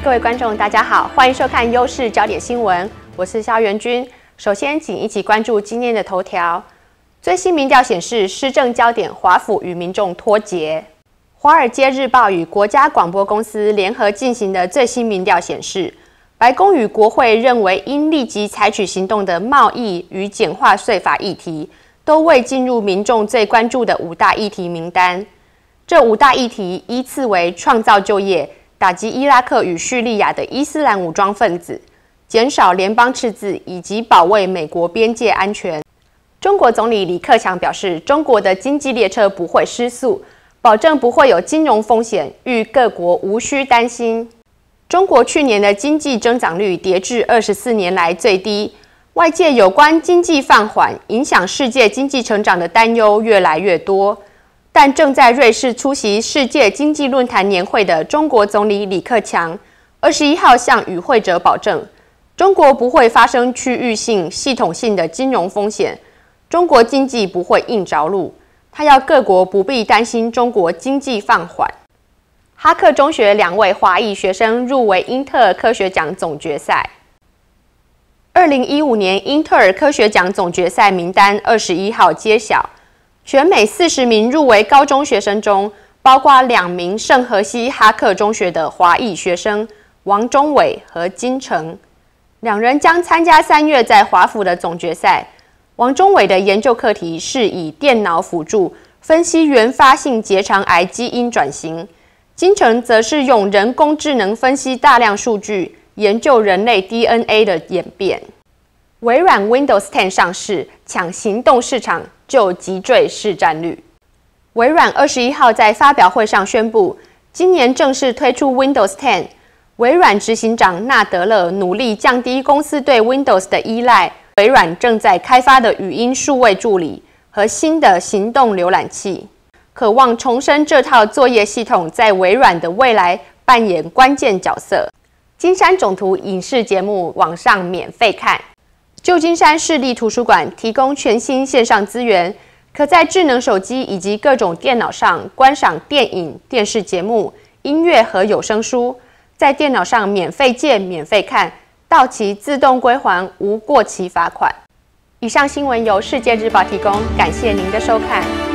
各位观众，大家好，欢迎收看《优势焦点新闻》，我是肖元君。首先，请一起关注今天的头条。最新民调显示，施政焦点华府与民众脱节。《华尔街日报》与国家广播公司联合进行的最新民调显示，白宫与国会认为应立即采取行动的贸易与简化税法议题，都未进入民众最关注的五大议题名单。这五大议题依次为创造就业。打击伊拉克与叙利亚的伊斯兰武装分子，减少联邦赤字，以及保卫美国边界安全。中国总理李克强表示：“中国的经济列车不会失速，保证不会有金融风险，与各国无需担心。”中国去年的经济增长率跌至二十四年来最低，外界有关经济放缓影响世界经济成长的担忧越来越多。但正在瑞士出席世界经济论坛年会的中国总理李克强，二十一号向与会者保证，中国不会发生区域性、系统性的金融风险，中国经济不会硬着陆。他要各国不必担心中国经济放缓。哈克中学两位华裔学生入围英特尔科学奖总决赛。二零一五年英特尔科学奖总决赛名单二十一号揭晓。全美四十名入围高中学生中，包括两名圣荷西哈克中学的华裔学生王中伟和金城，两人将参加三月在华府的总决赛。王中伟的研究课题是以电脑辅助分析原发性结肠癌基因转型，金城则是用人工智能分析大量数据，研究人类 DNA 的演变。微软 Windows 10上市，抢行动市场就急坠市占率。微软二十一号在发表会上宣布，今年正式推出 Windows 10。微软执行长纳德勒努力降低公司对 Windows 的依赖。微软正在开发的语音数位助理和新的行动浏览器，渴望重生这套作业系统在微软的未来扮演关键角色。金山总图影视节目网上免费看。旧金山市立图书馆提供全新线上资源，可在智能手机以及各种电脑上观赏电影、电视节目、音乐和有声书。在电脑上免费借、免费看，到期自动归还，无过期罚款。以上新闻由《世界日报》提供，感谢您的收看。